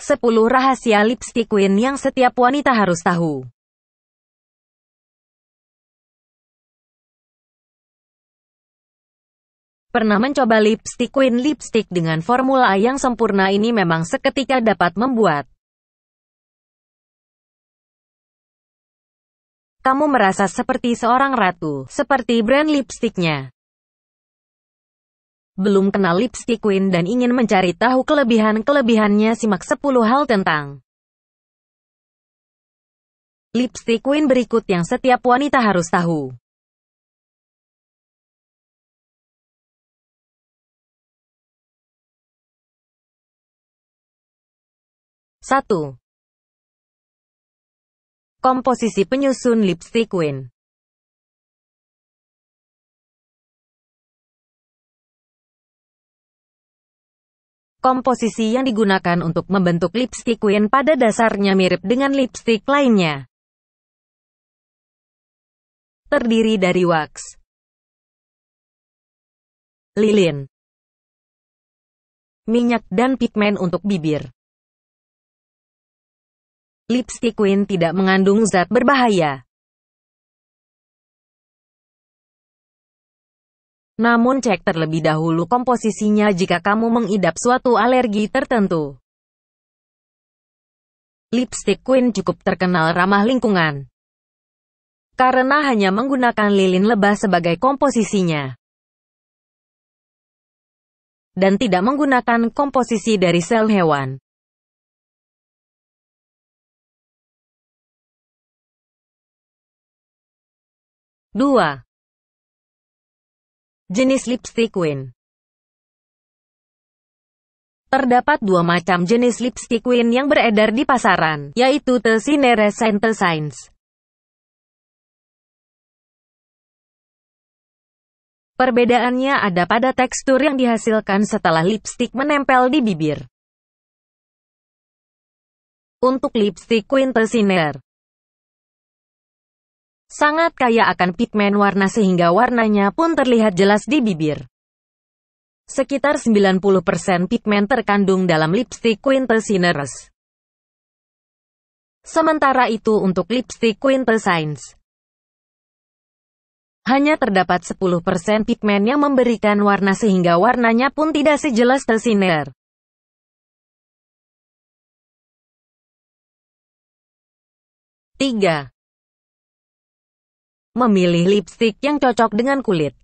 10 Rahasia Lipstick Queen yang setiap wanita harus tahu. Pernah mencoba lipstick Queen lipstick dengan formula yang sempurna ini memang seketika dapat membuat kamu merasa seperti seorang ratu, seperti brand lipstiknya belum kenal Lipstick Queen dan ingin mencari tahu kelebihan-kelebihannya simak 10 hal tentang Lipstick Queen berikut yang setiap wanita harus tahu. Satu, Komposisi penyusun Lipstick Queen Komposisi yang digunakan untuk membentuk lipstik Queen pada dasarnya mirip dengan lipstick lainnya. Terdiri dari wax, lilin, minyak dan pigmen untuk bibir. Lipstik Queen tidak mengandung zat berbahaya. Namun cek terlebih dahulu komposisinya jika kamu mengidap suatu alergi tertentu. Lipstick Queen cukup terkenal ramah lingkungan. Karena hanya menggunakan lilin lebah sebagai komposisinya. Dan tidak menggunakan komposisi dari sel hewan. Dua. Jenis lipstick Queen Terdapat dua macam jenis lipstick Queen yang beredar di pasaran, yaitu Tesineres and Science. Perbedaannya ada pada tekstur yang dihasilkan setelah lipstik menempel di bibir. Untuk lipstik Quintessiner, Sangat kaya akan pigmen warna sehingga warnanya pun terlihat jelas di bibir. Sekitar 90% pigmen terkandung dalam lipstik quintessineres. Sementara itu untuk lipstik Quintessence, hanya terdapat 10% pigmen yang memberikan warna sehingga warnanya pun tidak sejelas tersinar. Tiga memilih lipstik yang cocok dengan kulit.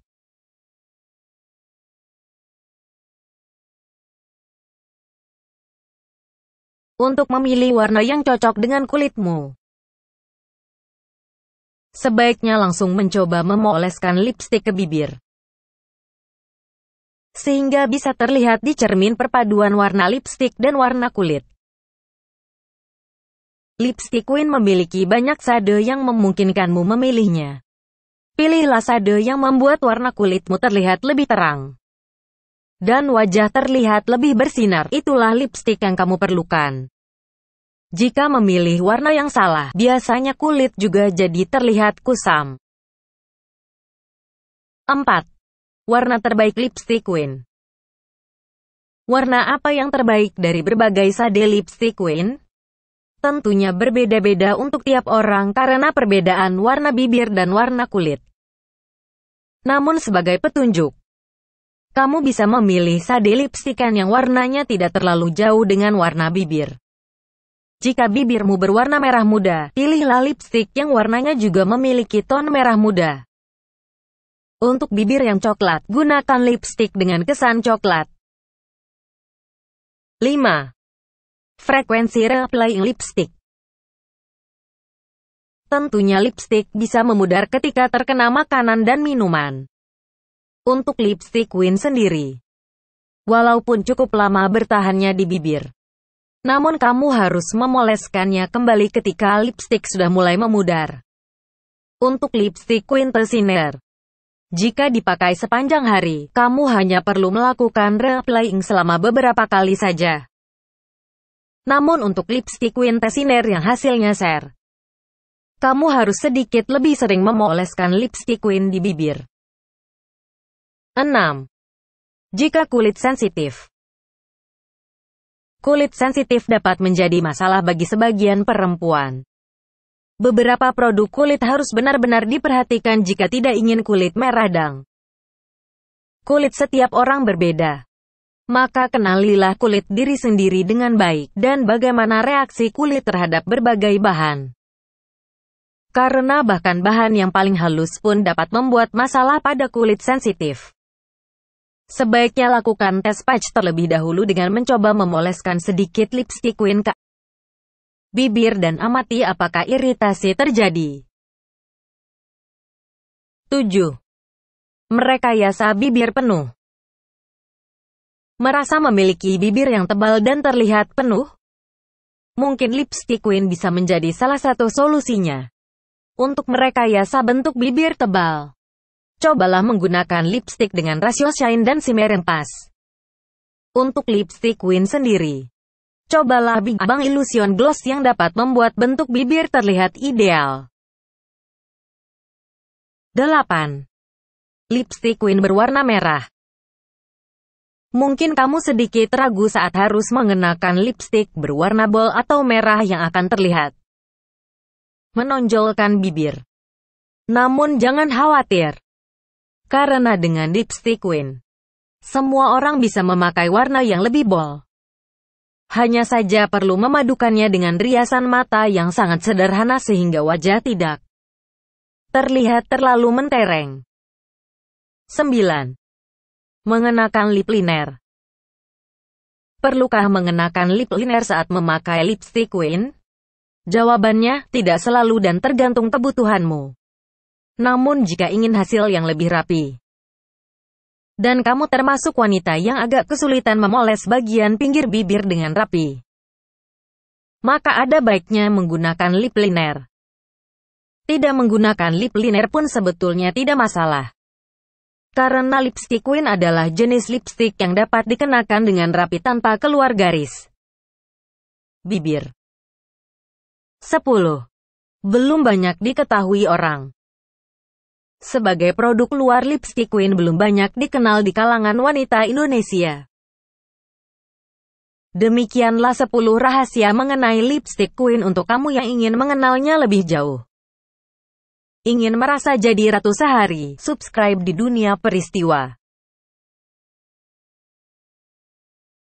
Untuk memilih warna yang cocok dengan kulitmu, sebaiknya langsung mencoba memoleskan lipstik ke bibir. Sehingga bisa terlihat di cermin perpaduan warna lipstik dan warna kulit. Lipstick Queen memiliki banyak sade yang memungkinkanmu memilihnya. Pilihlah sade yang membuat warna kulitmu terlihat lebih terang. Dan wajah terlihat lebih bersinar, itulah lipstik yang kamu perlukan. Jika memilih warna yang salah, biasanya kulit juga jadi terlihat kusam. 4. Warna terbaik lipstik Queen Warna apa yang terbaik dari berbagai sade lipstik Queen? tentunya berbeda-beda untuk tiap orang karena perbedaan warna bibir dan warna kulit. Namun sebagai petunjuk, kamu bisa memilih sade lipstikan yang warnanya tidak terlalu jauh dengan warna bibir. Jika bibirmu berwarna merah muda, pilihlah lipstik yang warnanya juga memiliki ton merah muda. Untuk bibir yang coklat, gunakan lipstik dengan kesan coklat. 5. Frekuensi replying lipstick Tentunya lipstick bisa memudar ketika terkena makanan dan minuman. Untuk lipstick Win sendiri, walaupun cukup lama bertahannya di bibir, namun kamu harus memoleskannya kembali ketika lipstick sudah mulai memudar. Untuk lipstick Quintessiner, jika dipakai sepanjang hari, kamu hanya perlu melakukan replying selama beberapa kali saja. Namun untuk lipstick Quintessiner yang hasilnya ser, kamu harus sedikit lebih sering memoleskan lipstick Queen di bibir. 6. Jika kulit sensitif Kulit sensitif dapat menjadi masalah bagi sebagian perempuan. Beberapa produk kulit harus benar-benar diperhatikan jika tidak ingin kulit merah dang. Kulit setiap orang berbeda maka kenalilah kulit diri sendiri dengan baik dan bagaimana reaksi kulit terhadap berbagai bahan. Karena bahkan bahan yang paling halus pun dapat membuat masalah pada kulit sensitif. Sebaiknya lakukan tes patch terlebih dahulu dengan mencoba memoleskan sedikit lipstick Queen ke bibir dan amati apakah iritasi terjadi. 7. Merekayasa bibir penuh merasa memiliki bibir yang tebal dan terlihat penuh? Mungkin lipstick queen bisa menjadi salah satu solusinya untuk merekayasa bentuk bibir tebal. Cobalah menggunakan lipstick dengan rasio shine dan shimmer yang pas. Untuk lipstick queen sendiri, cobalah Big Bang Illusion Gloss yang dapat membuat bentuk bibir terlihat ideal. 8. Lipstick Queen berwarna merah Mungkin kamu sedikit ragu saat harus mengenakan lipstick berwarna bol atau merah yang akan terlihat menonjolkan bibir. Namun jangan khawatir, karena dengan lipstick win, semua orang bisa memakai warna yang lebih bol. Hanya saja perlu memadukannya dengan riasan mata yang sangat sederhana sehingga wajah tidak terlihat terlalu mentereng. 9. Mengenakan lip liner Perlukah mengenakan lip liner saat memakai lipstick Queen? Jawabannya, tidak selalu dan tergantung kebutuhanmu. Namun jika ingin hasil yang lebih rapi, dan kamu termasuk wanita yang agak kesulitan memoles bagian pinggir bibir dengan rapi, maka ada baiknya menggunakan lip liner. Tidak menggunakan lip liner pun sebetulnya tidak masalah. Karena lipstick Queen adalah jenis lipstick yang dapat dikenakan dengan rapi tanpa keluar garis. Bibir 10. Belum banyak diketahui orang. Sebagai produk luar lipstick Queen belum banyak dikenal di kalangan wanita Indonesia. Demikianlah 10 rahasia mengenai lipstick Queen untuk kamu yang ingin mengenalnya lebih jauh. Ingin merasa jadi ratu sehari? Subscribe di Dunia Peristiwa.